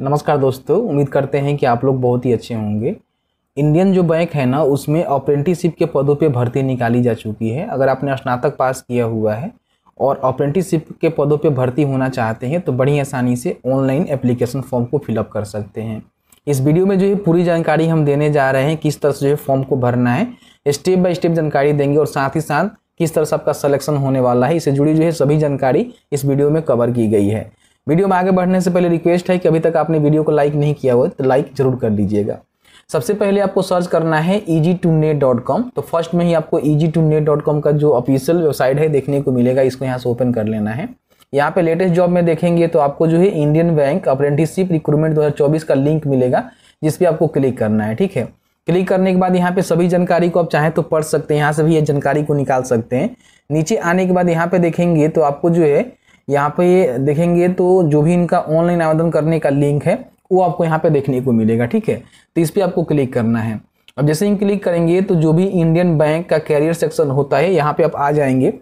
नमस्कार दोस्तों उम्मीद करते हैं कि आप लोग बहुत ही अच्छे होंगे इंडियन जो बैंक है ना उसमें अप्रेंटिसिप के पदों पे भर्ती निकाली जा चुकी है अगर आपने स्नातक पास किया हुआ है और अप्रेंटिसिप के पदों पे भर्ती होना चाहते हैं तो बड़ी आसानी से ऑनलाइन एप्लीकेशन फॉर्म को फिलअप कर सकते हैं इस वीडियो में जो है पूरी जानकारी हम देने जा रहे हैं किस तरह से जो है फॉर्म को भरना है स्टेप बाय स्टेप जानकारी देंगे और साथ ही साथ किस तरह से आपका सलेक्शन होने वाला है इससे जुड़ी जो है सभी जानकारी इस वीडियो में कवर की गई है वीडियो में आगे बढ़ने से पहले रिक्वेस्ट है कि अभी तक आपने वीडियो को लाइक नहीं किया हुआ तो लाइक जरूर कर दीजिएगा सबसे पहले आपको सर्च करना है easy to net dot com तो फर्स्ट में ही आपको easy to net dot com का जो ऑफिशियल वेबसाइट है देखने को मिलेगा इसको यहाँ से ओपन कर लेना है यहाँ पे लेटेस्ट जॉब में देखेंगे तो आपको जो है इंडियन बैंक अप्रेंटिसशिप रिक्रूटमेंट 2024 का लिंक मिलेगा जिस पर आपको क्लिक करना है ठीक है क्लिक करने के बाद यहाँ पे सभी जानकारी को आप चाहें तो पढ़ सकते हैं यहाँ से भी ये जानकारी को निकाल सकते हैं नीचे आने के बाद यहाँ पे देखेंगे तो आपको जो है यहाँ पे देखेंगे तो जो भी इनका ऑनलाइन आवेदन करने का लिंक है वो आपको यहाँ पे देखने को मिलेगा ठीक है तो इस पर आपको क्लिक करना है अब जैसे ही क्लिक करेंगे तो जो भी इंडियन बैंक का कैरियर सेक्शन होता है यहाँ पे आप आ जाएंगे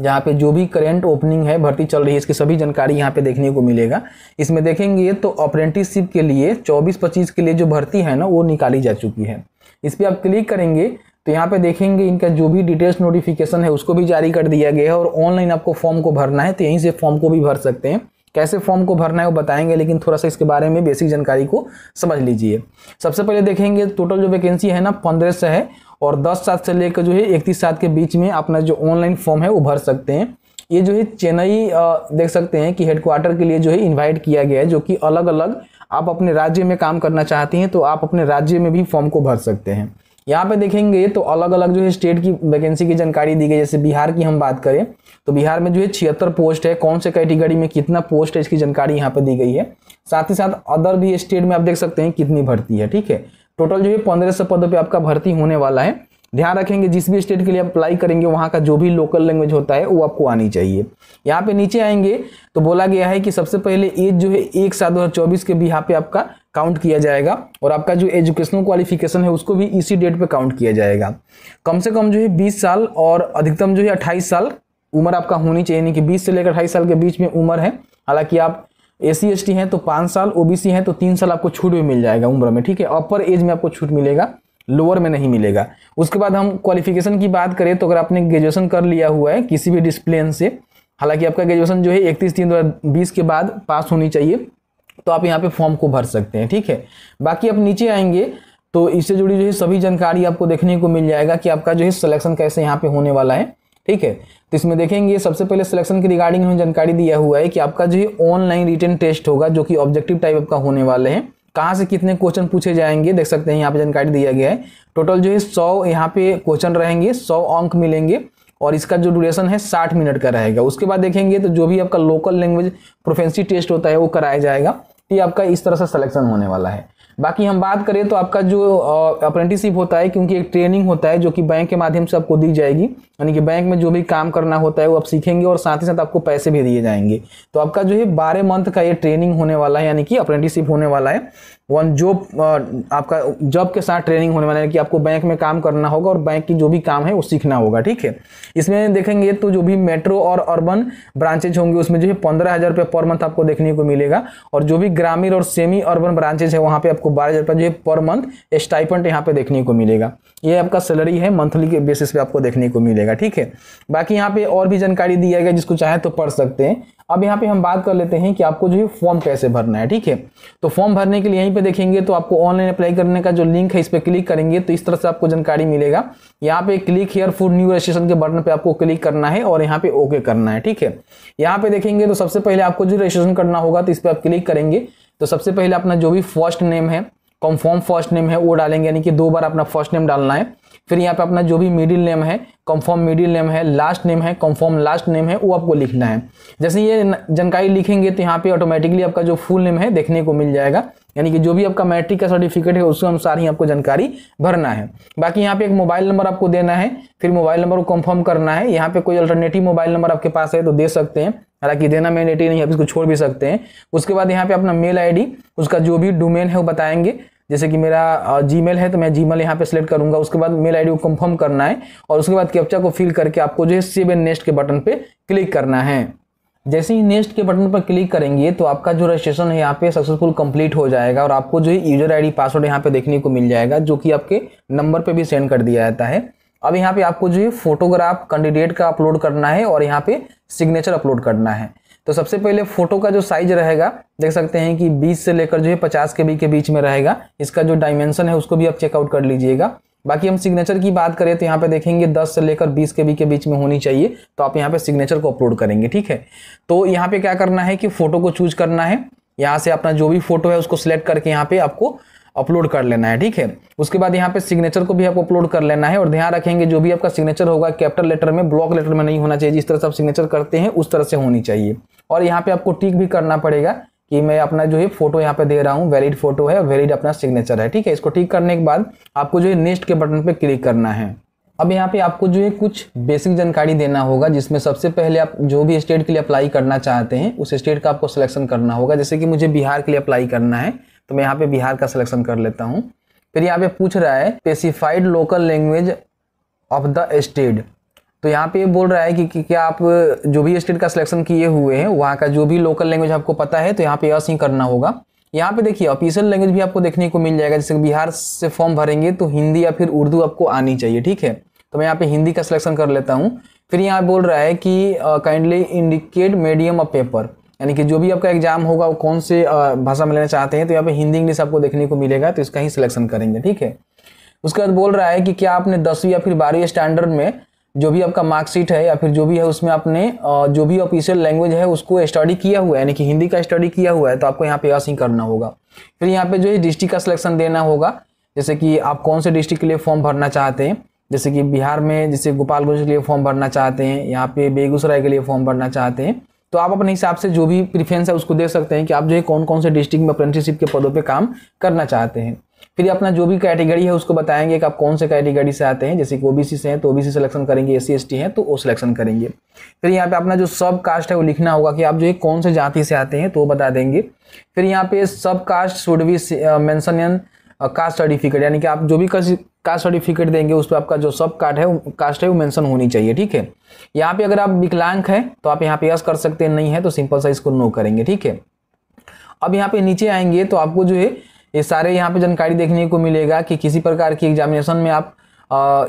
जहाँ पे जो भी करेंट ओपनिंग है भर्ती चल रही है इसकी सभी जानकारी यहाँ पे देखने को मिलेगा इसमें देखेंगे तो अप्रेंटिसशिप के लिए 24-25 के लिए जो भर्ती है ना वो निकाली जा चुकी है इस पर आप क्लिक करेंगे तो यहाँ पे देखेंगे इनका जो भी डिटेल्स नोटिफिकेशन है उसको भी जारी कर दिया गया है और ऑनलाइन आपको फॉर्म को भरना है तो यहीं से फॉर्म को भी भर सकते हैं कैसे फॉर्म को भरना है वो बताएंगे लेकिन थोड़ा सा इसके बारे में बेसिक जानकारी को समझ लीजिए सबसे पहले देखेंगे टोटल जो वैकेंसी है ना पंद्रह से है और दस सात से लेकर जो है इकतीस सात के बीच में अपना जो ऑनलाइन फॉर्म है वो भर सकते हैं ये जो है चेन्नई देख सकते हैं कि हेडक्वार्टर के लिए जो है इन्वाइट किया गया है जो कि अलग अलग आप अपने राज्य में काम करना चाहते हैं तो आप अपने राज्य में भी फॉर्म को भर सकते हैं यहाँ पे देखेंगे तो अलग अलग जो है स्टेट की वैकेंसी की जानकारी दी गई जैसे बिहार की हम बात करें तो बिहार में जो है छिहत्तर पोस्ट है कौन से कैटेगरी में कितना पोस्ट है इसकी जानकारी यहाँ पे दी गई है साथ ही साथ अदर भी स्टेट में आप देख सकते हैं कितनी भर्ती है ठीक है टोटल जो है पंद्रह सौ पदों पर आपका भर्ती होने वाला है ध्यान रखेंगे जिस भी स्टेट के लिए अप्लाई करेंगे वहाँ का जो भी लोकल लैंग्वेज होता है वो आपको आनी चाहिए यहाँ पे नीचे आएंगे तो बोला गया है कि सबसे पहले एज जो है एक सात दो के भी यहाँ पे आपका काउंट किया जाएगा और आपका जो एजुकेशनल क्वालिफिकेशन है उसको भी इसी डेट पे काउंट किया जाएगा कम से कम जो है बीस साल और अधिकतम जो है अट्ठाईस साल उम्र आपका होनी चाहिए यानी कि बीस से लेकर अट्ठाईस साल के बीच में उम्र है हालांकि आप ए सी एस टी हैं तो पाँच साल ओ बी सी हैं तो तीन साल आपको छूट भी मिल जाएगा उम्र में ठीक है अपर एज में आपको छूट मिलेगा लोअर में नहीं मिलेगा उसके बाद हम क्वालिफिकेशन की बात करें तो अगर आपने ग्रेजुएशन कर लिया हुआ है किसी भी डिस्प्लेन से हालांकि आपका ग्रेजुएशन जो है इकतीस तीन दो के बाद पास होनी चाहिए तो आप यहाँ पे फॉर्म को भर सकते हैं ठीक है बाकी आप नीचे आएंगे तो इससे जुड़ी जो है सभी जानकारी आपको देखने को मिल जाएगा कि आपका जो है सिलेक्शन कैसे यहाँ पे होने वाला है ठीक है तो इसमें देखेंगे सबसे पहले सिलेक्शन की रिगार्डिंग हमें जानकारी दिया हुआ है कि आपका जो है ऑनलाइन रिटर्न टेस्ट होगा जो कि ऑब्जेक्टिव टाइप आपका होने वाले हैं कहाँ से कितने क्वेश्चन पूछे जाएंगे देख सकते हैं यहाँ पे जानकारी दिया गया है टोटल जो है सौ यहाँ पे क्वेश्चन रहेंगे सौ अंक मिलेंगे और इसका जो ड्यूरेशन है साठ मिनट का रहेगा उसके बाद देखेंगे तो जो भी आपका लोकल लैंग्वेज प्रोफेंसी टेस्ट होता है वो कराया जाएगा ये आपका इस तरह से सिलेक्शन होने वाला है बाकी हम बात करें तो आपका जो अप्रेंटिसिप होता है क्योंकि एक ट्रेनिंग होता है जो कि बैंक के माध्यम से आपको दी जाएगी यानी कि बैंक में जो भी काम करना होता है वो आप सीखेंगे और साथ ही साथ आपको पैसे भी दिए जाएंगे तो आपका जो है बारह मंथ का ये ट्रेनिंग होने वाला है यानी कि अप्रेंटिसिप होने वाला है वन जॉब आपका जॉब के साथ ट्रेनिंग होने वाला है कि आपको बैंक में काम करना होगा और बैंक की जो भी काम है वो सीखना होगा ठीक है इसमें देखेंगे तो जो भी मेट्रो और अर्बन ब्रांचेज होंगे उसमें जो है पंद्रह हज़ार रुपये पर मंथ आपको देखने को मिलेगा और जो भी ग्रामीण और सेमी अर्बन ब्रांचेज है वहाँ पर आपको बारह हज़ार जो है पर मंथ स्टाइपेंट यहाँ पर देखने को मिलेगा ये आपका सैलरी है मंथली के बेसिस पे आपको देखने को मिलेगा ठीक है बाकी यहाँ पे और भी जानकारी दिया गया जिसको चाहे तो पढ़ सकते हैं अब यहाँ पे हम बात कर लेते हैं कि आपको जो है फॉर्म कैसे भरना है ठीक है तो फॉर्म भरने के लिए यहीं पे देखेंगे तो आपको ऑनलाइन अप्लाई करने का जो लिंक है इस पर क्लिक करेंगे तो इस तरह से आपको जानकारी मिलेगा यहाँ पे click here for new registration के बटन पे आपको क्लिक करना है और यहाँ पे ओके करना है ठीक है यहाँ पे देखेंगे तो सबसे पहले आपको जो रजिस्ट्रेशन करना होगा तो इस पर आप क्लिक करेंगे तो सबसे पहले अपना जो भी फर्स्ट नेम है कॉन्फॉर्म फर्स्ट नेम है वो डालेंगे यानी कि दो बार अपना फर्स्ट नेम डालना है फिर यहाँ पे अपना जो भी मिडिल नेम है कंफर्म मिडिल नेम है लास्ट नेम है कंफर्म लास्ट नेम है वो आपको लिखना है जैसे ये जानकारी लिखेंगे तो यहाँ पे ऑटोमेटिकली आपका जो फुल नेम है देखने को मिल जाएगा यानी कि जो भी आपका मैट्रिक का सर्टिफिकेट है उसके अनुसार ही आपको जानकारी भरना है बाकी यहाँ पे एक मोबाइल नंबर आपको देना है फिर मोबाइल नंबर को कंफर्म करना है यहाँ पे कोई अल्टरनेटिव मोबाइल नंबर आपके पास है तो दे सकते हैं हालांकि देना मैंडेटरी नहीं है इसको छोड़ भी सकते हैं उसके बाद यहाँ पे अपना मेल आईडी उसका जो भी डोमेन है वो बताएंगे जैसे कि मेरा जी मेल है तो मैं जी मेल यहाँ पर सेलेक्ट करूँगा उसके बाद मेल आई को कंफर्म करना है और उसके बाद कैप्चा को फिल करके आपको जो है सेव एंड नेक्स्ट के बटन पर क्लिक करना है जैसे ही नेक्स्ट के बटन पर क्लिक करेंगे तो आपका जो रजिस्ट्रेशन है यहाँ पे सक्सेसफुल कंप्लीट हो जाएगा और आपको जो है यूजर आईडी पासवर्ड यहाँ पे देखने को मिल जाएगा जो कि आपके नंबर पे भी सेंड कर दिया जाता है अब यहाँ पे आपको जो है फोटोग्राफ कैंडिडेट का अपलोड करना है और यहाँ पे सिग्नेचर अपलोड करना है तो सबसे पहले फोटो का जो साइज रहेगा देख सकते हैं कि 20 से लेकर जो है पचास के बी के बीच में रहेगा इसका जो डायमेंशन है उसको भी आप चेकआउट कर लीजिएगा बाकी हम सिग्नेचर की बात करें तो यहाँ पे देखेंगे 10 से लेकर 20 के बी के बीच में होनी चाहिए तो आप यहाँ पे सिग्नेचर को अपलोड करेंगे ठीक है तो यहाँ पे क्या करना है कि फोटो को चूज करना है यहाँ से अपना जो भी फोटो है उसको सिलेक्ट करके यहाँ पे आपको अपलोड कर लेना है ठीक है उसके बाद यहाँ पे सिग्नेचर को भी आपको अपलोड कर लेना है और ध्यान रखेंगे जो भी आपका सिग्नेचर होगा कैपिटल लेटर में ब्लॉक लेटर में नहीं होना चाहिए जिस तरह से आप सिग्नेचर करते हैं उस तरह से होनी चाहिए और यहाँ पे आपको टिक भी करना पड़ेगा कि मैं अपना जो है फोटो यहाँ पे दे रहा हूँ वैलिड फोटो है वैलिड अपना सिग्नेचर है ठीक है इसको टिक करने के बाद आपको जो है नेक्स्ट के बटन पर क्लिक करना है अब यहाँ पे आपको जो है कुछ बेसिक जानकारी देना होगा जिसमें सबसे पहले आप जो भी स्टेट के लिए अप्लाई करना चाहते हैं उस स्टेट का आपको सिलेक्शन करना होगा जैसे कि मुझे बिहार के लिए अप्लाई करना है तो मैं यहाँ पे बिहार का सिलेक्शन कर लेता हूँ फिर यहाँ पे पूछ रहा है specified local language of the state तो यहाँ पे बोल रहा है कि, कि क्या आप जो भी स्टेट का सिलेक्शन किए हुए हैं वहाँ का जो भी लोकल लैंग्वेज आपको पता है तो यहाँ पे यस ही करना होगा यहाँ पे देखिए ऑफिशियल लैंग्वेज भी आपको देखने को मिल जाएगा जैसे बिहार से फॉर्म भरेंगे तो हिंदी या फिर उर्दू आपको आनी चाहिए ठीक है तो मैं यहाँ पे हिंदी का सिलेक्शन कर लेता हूँ फिर यहाँ बोल रहा है कि kindly indicate medium of paper यानी कि जो भी आपका एग्जाम होगा वो कौन से भाषा में लेना चाहते हैं तो यहाँ पे हिंदी इंग्लिश आपको देखने को मिलेगा तो इसका ही सिलेक्शन करेंगे ठीक है उसके बाद बोल रहा है कि क्या आपने दसवीं या फिर बारहवीं स्टैंडर्ड में जो भी आपका मार्कशीट है या फिर जो भी है उसमें आपने जो भी ऑफिशियल लैंग्वेज है उसको स्टडी किया हुआ है यानी कि हिंदी का स्टडी किया हुआ है तो आपको यहाँ पे ही करना होगा फिर यहाँ पे जो है डिस्ट्रिक्ट का सिलेक्शन देना होगा जैसे कि आप कौन से डिस्ट्रिक्ट के लिए फॉर्म भरना चाहते हैं जैसे कि बिहार में जैसे गोपालगंज के लिए फॉर्म भरना चाहते हैं यहाँ पे बेगूसराय के लिए फॉर्म भरना चाहते हैं तो आप अपने हिसाब से जो भी प्रिफ्रेंस है उसको दे सकते हैं कि आप जो है कौन कौन से डिस्ट्रिक्ट में अप्रेंटिसशिप के पदों पे काम करना चाहते हैं फिर अपना जो भी कैटेगरी है उसको बताएंगे कि आप कौन से कैटेगरी से आते हैं जैसे कि ओबीसी से हैं तो ओबीसी सिलेक्शन करेंगे एस सी हैं तो वो सिलेक्शन करेंगे फिर यहाँ पे अपना जो सब कास्ट है वो लिखना होगा कि आप जो है कौन से जाति से आते हैं तो वो बता देंगे फिर यहाँ पे sub caste should be mention caste certificate यानी कि आप जो भी कास्ट सर्टिफिकेट देंगे उस पर आपका जो सब कार्ड है कास्ट है वो मेंशन होनी चाहिए ठीक है यहाँ पे अगर आप विकलांग हैं तो आप यहाँ पे यस कर सकते हैं नहीं है तो सिंपल सा इसको नो करेंगे ठीक है अब यहाँ पे नीचे आएंगे तो आपको जो है ये सारे यहाँ पे जानकारी देखने को मिलेगा कि किसी प्रकार की एग्जामिनेशन में आप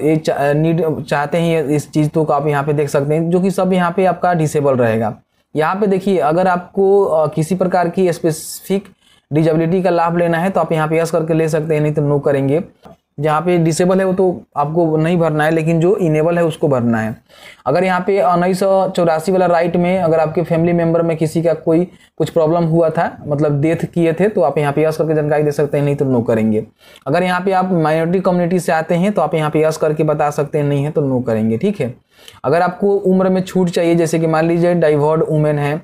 ये नीड चाहते हैं इस चीज़ तो आप यहाँ पे देख सकते हैं जो कि सब यहाँ पे आपका डिसेबल रहेगा यहाँ पे देखिए अगर आपको किसी प्रकार की स्पेसिफिक डिजेबिलिटी का लाभ लेना है तो आप यहाँ पे यस करके ले सकते हैं नहीं तो नो करेंगे जहाँ पे डिसेबल है वो तो आपको नहीं भरना है लेकिन जो इनेबल है उसको भरना है अगर यहाँ पे उन्नीस चौरासी वाला राइट में अगर आपके फैमिली मेम्बर में किसी का कोई कुछ प्रॉब्लम हुआ था मतलब डेथ किए थे तो आप यहाँ पे यस करके जानकारी दे सकते हैं नहीं तो नो करेंगे अगर यहाँ पे आप माइनॉरिटी कम्युनिटी से आते हैं तो आप यहाँ पे यस करके बता सकते हैं नहीं है तो नो करेंगे ठीक है अगर आपको उम्र में छूट चाहिए जैसे कि मान लीजिए डाइवर्ड वुमेन है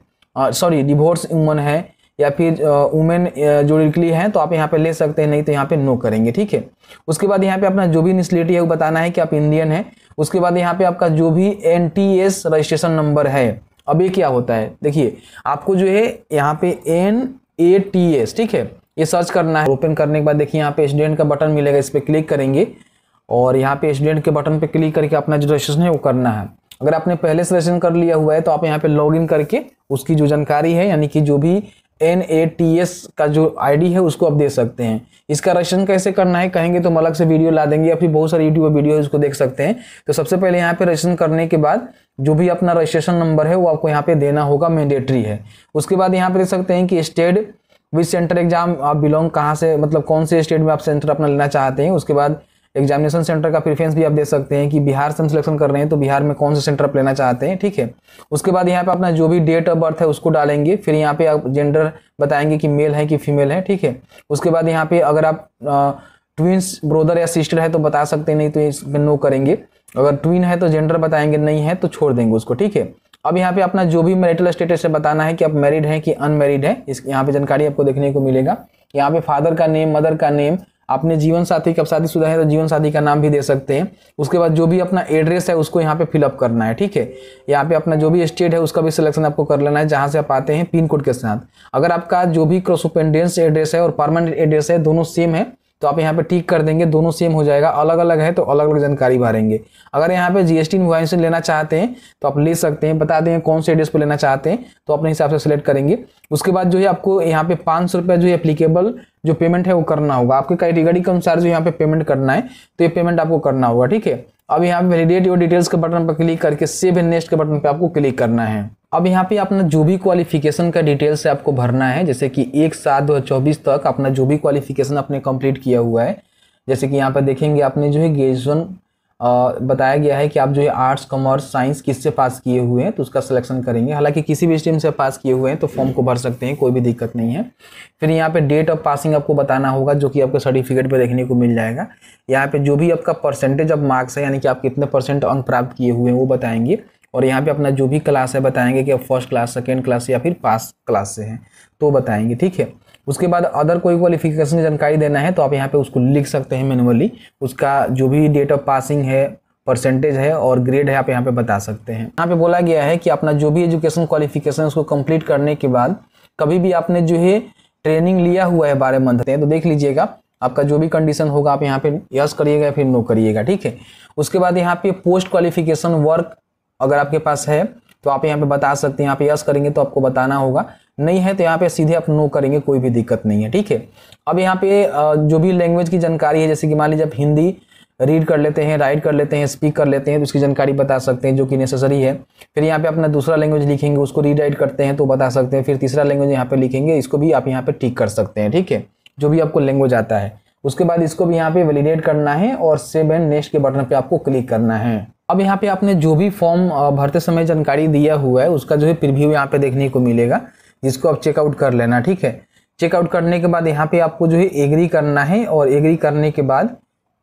सॉरी डिवोर्स वुमेन है या फिर वुमेन जो लिरिकली हैं तो आप यहाँ पे ले सकते हैं नहीं तो यहाँ पे नो करेंगे ठीक है उसके बाद यहाँ पे अपना जो भी निस्लिटी है वो बताना है कि आप इंडियन हैं उसके बाद यहाँ पे आपका जो भी एन रजिस्ट्रेशन नंबर है अब ये क्या होता है देखिए आपको जो है यहाँ पे एन ए टी एस ठीक है ये सर्च करना है ओपन करने के बाद देखिए यहाँ पे स्टूडेंट का बटन मिलेगा इस पर क्लिक करेंगे और यहाँ पे स्टूडेंट के बटन पे क्लिक करके अपना जो रजिस्ट्रेशन है वो करना है अगर आपने पहले से रजिस्ट्रेशन कर लिया हुआ है तो आप यहाँ पे लॉगिन करके उसकी जो जानकारी है यानी कि जो भी एन ए टी एस का जो आईडी है उसको आप दे सकते हैं इसका रजिस्ट्रेशन कैसे करना है कहेंगे तो हम अलग से वीडियो ला देंगे या फिर बहुत सारे यूट्यूब वीडियो है उसको देख सकते हैं तो सबसे पहले यहाँ पे रजिस्ट्रेशन करने के बाद जो भी अपना रजिस्ट्रेशन नंबर है वो आपको यहाँ पे देना होगा मैंडेटरी है उसके बाद यहाँ पे देख सकते हैं कि स्टेट विच सेंटर एग्जाम आप बिलोंग कहाँ से मतलब कौन से स्टेट में आप सेंटर अपना लेना चाहते हैं उसके बाद एग्जामिनेशन सेंटर का प्रिफ्रेंस भी आप दे सकते हैं कि बिहार से हम सिलेक्शन कर रहे हैं तो बिहार में कौन सा सेंटर आप लेना चाहते हैं ठीक है उसके बाद यहाँ पे अपना जो भी डेट ऑफ बर्थ है उसको डालेंगे फिर यहाँ पे आप जेंडर बताएंगे कि मेल है कि फीमेल है ठीक है उसके बाद यहाँ पे अगर आप ट्विंस ब्रोदर या सिस्टर है तो बता सकते हैं नहीं तो इसमें नो करेंगे अगर ट्विन है तो जेंडर बताएंगे नहीं है तो छोड़ देंगे उसको ठीक है अब यहाँ पे अपना जो भी मैरिटल स्टेटस है बताना है कि आप मैरिड हैं कि अनमेरिड हैं इस यहाँ पे जानकारी आपको देखने को मिलेगा यहाँ पे फादर का नेम मदर का नेम आपने जीवन साथी शादी शुदा है तो जीवन साथी का नाम भी दे सकते हैं उसके बाद जो भी अपना एड्रेस है उसको यहाँ पे फिलअप करना है ठीक है यहाँ पे अपना जो भी स्टेट है उसका भी सिलेक्शन आपको कर लेना है जहाँ से आप आते हैं पिन कोड के साथ अगर आपका जो भी क्रोसोपेंडेंस एड्रेस है और परमानेंट एड्रेस है दोनों सेम है तो आप यहाँ पे टिक कर देंगे दोनों सेम हो जाएगा अलग अलग है तो अलग अलग जानकारी भरेंगे अगर यहाँ पे जीएसटी इन्वॉइस लेना चाहते हैं तो आप ले सकते हैं बता देंगे कौन से एड्रेस पर लेना चाहते हैं तो अपने हिसाब से सिलेक्ट करेंगे उसके बाद जो है आपको यहाँ पे पाँच सौ जो है एप्लीकेबल जो पेमेंट है वो करना होगा आपके कैटेगरी के अनुसार जो यहाँ पे पेमेंट करना है तो ये पेमेंट आपको करना होगा ठीक है अब यहाँ पे वैलिडेट योर डिटेल्स के बटन पर क्लिक करके सेव एंड नेक्स्ट के बटन पर आपको क्लिक करना है अब यहाँ पे अपना जो भी क्वालिफिकेशन का डिटेल्स है आपको भरना है जैसे कि एक सात दो तक अपना जो भी क्वालिफिकेशन आपने कंप्लीट किया हुआ है जैसे कि यहाँ पर देखेंगे आपने जो है ग्रेजुएशन बताया गया है कि आप जो ये आर्ट्स कॉमर्स साइंस किससे पास किए हुए हैं तो उसका सिलेक्शन करेंगे हालांकि किसी भी स्ट्रीम से पास किए हुए हैं तो फॉर्म को भर सकते हैं कोई भी दिक्कत नहीं है फिर यहाँ पे डेट ऑफ पासिंग आपको बताना होगा जो कि आपको सर्टिफिकेट पे देखने को मिल जाएगा यहाँ पे जो भी आपका परसेंटेज ऑफ मार्क्स है यानी कि आप कितने परसेंट अंक प्राप्त किए हुए हैं वो बताएंगे और यहाँ पे अपना जो भी क्लास है बताएंगे कि फर्स्ट क्लास सेकेंड क्लास या फिर पास क्लास से हैं तो बताएंगे ठीक है उसके बाद अदर कोई क्वालिफिकेशन की जानकारी देना है तो आप यहाँ पे उसको लिख सकते हैं मैनुअली उसका जो भी डेट ऑफ पासिंग है परसेंटेज है और ग्रेड है आप यहाँ पे बता सकते हैं यहाँ पे बोला गया है कि अपना जो भी एजुकेशन क्वालिफिकेशन उसको कंप्लीट करने के बाद कभी भी आपने जो है ट्रेनिंग लिया हुआ है बारह मंथ तो देख लीजिएगा आपका जो भी कंडीशन होगा आप यहाँ पे यस करिएगा फिर नो करिएगा ठीक है उसके बाद यहाँ पे पोस्ट क्वालिफिकेशन वर्क अगर आपके पास है तो आप यहाँ पे बता सकते हैं यहाँ पे यस करेंगे तो आपको बताना होगा नहीं है तो यहाँ पे सीधे आप नो करेंगे कोई भी दिक्कत नहीं है ठीक है अब यहाँ पे जो भी लैंग्वेज की जानकारी है जैसे कि मान लीजिए आप हिंदी रीड कर लेते हैं राइट कर लेते हैं स्पीक कर लेते हैं तो उसकी जानकारी बता सकते हैं जो कि नेसेसरी है फिर यहाँ पे अपना दूसरा लैंग्वेज लिखेंगे उसको रीड राइट करते हैं तो बता सकते हैं फिर तीसरा लैंग्वेज यहाँ पे लिखेंगे इसको भी आप यहाँ पे टिक कर सकते हैं ठीक है जो भी आपको लैंग्वेज आता है उसके बाद इसको भी यहाँ पे वेलीडेट करना है और सेव एंड नेक्स्ट के बटन पर आपको क्लिक करना है अब यहाँ पे आपने जो भी फॉर्म भरते समय जानकारी दिया हुआ है उसका जो है प्रिव्यू यहाँ पे देखने को मिलेगा जिसको आप चेकआउट कर लेना ठीक है चेकआउट करने के बाद यहाँ पे आपको जो है एग्री करना है और एग्री करने के बाद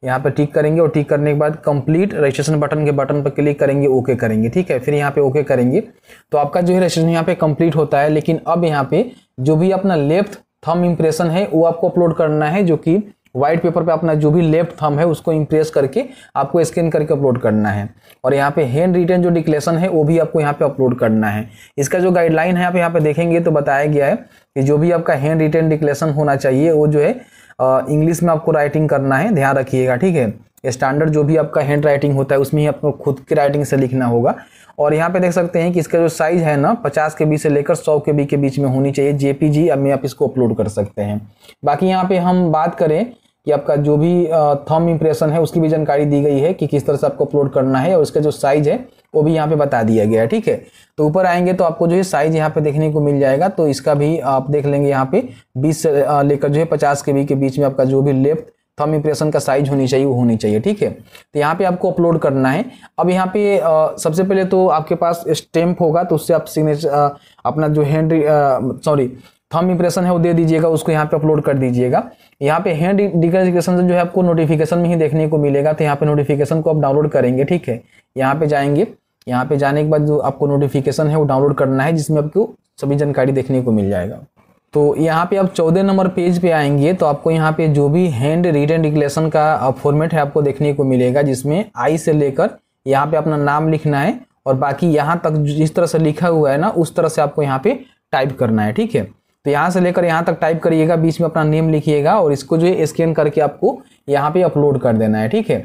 यहाँ पर टिक करेंगे और टिक करने के बाद कंप्लीट रजिस्ट्रेशन बटन के बटन पर क्लिक करेंगे ओके करेंगे ठीक है फिर यहाँ पे ओके करेंगे तो आपका जो है रजिस्ट्रेशन यहाँ पे कंप्लीट होता है लेकिन अब यहाँ पे जो भी अपना लेफ्ट थम इम्प्रेशन है वो आपको अपलोड करना है जो कि वाइट पेपर पे अपना जो भी लेफ्ट थम है उसको इम्प्रेस करके आपको स्कैन करके अपलोड करना है और यहाँ पे हैंड रिटर्न जो डिक्लेशन है वो भी आपको यहाँ पे अपलोड करना है इसका जो गाइडलाइन है आप यहाँ पे देखेंगे तो बताया गया है कि जो भी आपका हैंड रिटर्न डिक्लेशन होना चाहिए वो जो है इंग्लिश में आपको राइटिंग करना है ध्यान रखिएगा ठीक है स्टैंडर्ड जो भी आपका हैंड राइटिंग होता है उसमें ही आपको खुद की राइटिंग से लिखना होगा और यहाँ पे देख सकते हैं कि इसका जो साइज है ना 50 के बी से लेकर 100 के बी के बीच में होनी चाहिए जेपीजी अब में आप इसको अपलोड कर सकते हैं बाकी यहाँ पे हम बात करें कि आपका जो भी थम इम्प्रेशन है उसकी भी जानकारी दी गई है कि किस तरह से आपको अपलोड करना है और इसका जो साइज़ है वो भी यहाँ पे बता दिया गया है ठीक है तो ऊपर आएंगे तो आपको जो है साइज़ यहाँ पे देखने को मिल जाएगा तो इसका भी आप देख लेंगे यहाँ पे 20 से लेकर जो है पचास के बी के बीच में आपका जो भी लेफ्ट थम इम्प्रेशन का साइज होनी चाहिए वो होनी चाहिए ठीक है तो यहाँ पे आपको अपलोड करना है अब यहाँ पे आ, सबसे पहले तो आपके पास स्टेम्प होगा तो उससे आप सिग्नेचर अपना जो हैंड सॉरी थम इम्प्रेशन है वो दे दीजिएगा उसको यहाँ पे अपलोड कर दीजिएगा यहाँ पे हैंड डिक्लेरेशन जो है आपको नोटिफिकेशन में ही देखने को मिलेगा तो यहाँ पे नोटिफिकेशन को आप डाउनलोड करेंगे ठीक है यहाँ पे जाएंगे यहाँ पे जाने के बाद जो आपको नोटिफिकेशन है वो डाउनलोड करना है जिसमें आपको सभी जानकारी देखने को मिल जाएगा तो यहाँ पे आप चौदह नंबर पेज पे आएंगे तो आपको यहाँ पे जो भी हैंड रिटर्न डिक्लेशन का फॉर्मेट है आपको देखने को मिलेगा जिसमें आई से लेकर यहाँ पे अपना नाम लिखना है और बाकी यहाँ तक जिस तरह से लिखा हुआ है ना उस तरह से आपको यहाँ पे टाइप करना है ठीक है तो यहाँ से लेकर यहाँ तक टाइप करिएगा बीच में अपना नेम लिखिएगा और इसको जो है स्कैन करके आपको यहाँ पे अपलोड कर देना है ठीक है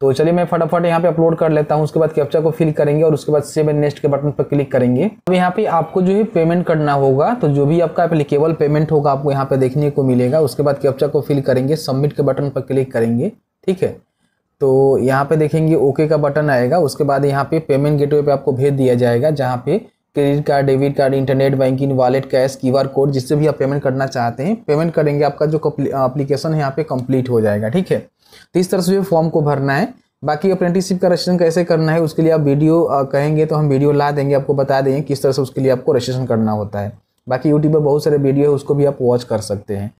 तो चलिए मैं फटाफट यहाँ पे अपलोड कर लेता हूँ उसके बाद कैप्चा को फिल करेंगे और उसके बाद सेव एंड नेक्स्ट के बटन पर क्लिक करेंगे अब यहाँ पे आपको जो है पेमेंट करना होगा तो जो भी आपका अप्लीकेबल पेमेंट होगा आपको यहाँ पे देखने को मिलेगा उसके बाद कैप्चा को फिल करेंगे सबमिट के बटन पर क्लिक करेंगे ठीक है तो यहाँ पे देखेंगे ओके का बटन आएगा उसके बाद यहाँ पे पेमेंट गेटवे पे आपको भेज दिया जाएगा जहाँ पे credit card debit card internet banking wallet cash QR code जिससे भी आप पेमेंट करना चाहते हैं पेमेंट करेंगे आपका जो अप्लीकेशन है यहाँ पे कंप्लीट हो जाएगा ठीक है तो इस तरह से फॉर्म को भरना है बाकी अप्रेंटिसशिप का रजिस्ट्रेशन कैसे करना है उसके लिए आप वीडियो कहेंगे तो हम वीडियो ला देंगे आपको बता देंगे किस तरह से उसके लिए आपको रजिस्ट्रेशन करना होता है बाकी यूट्यूब पर बहुत सारे वीडियो है उसको भी आप वॉच कर सकते हैं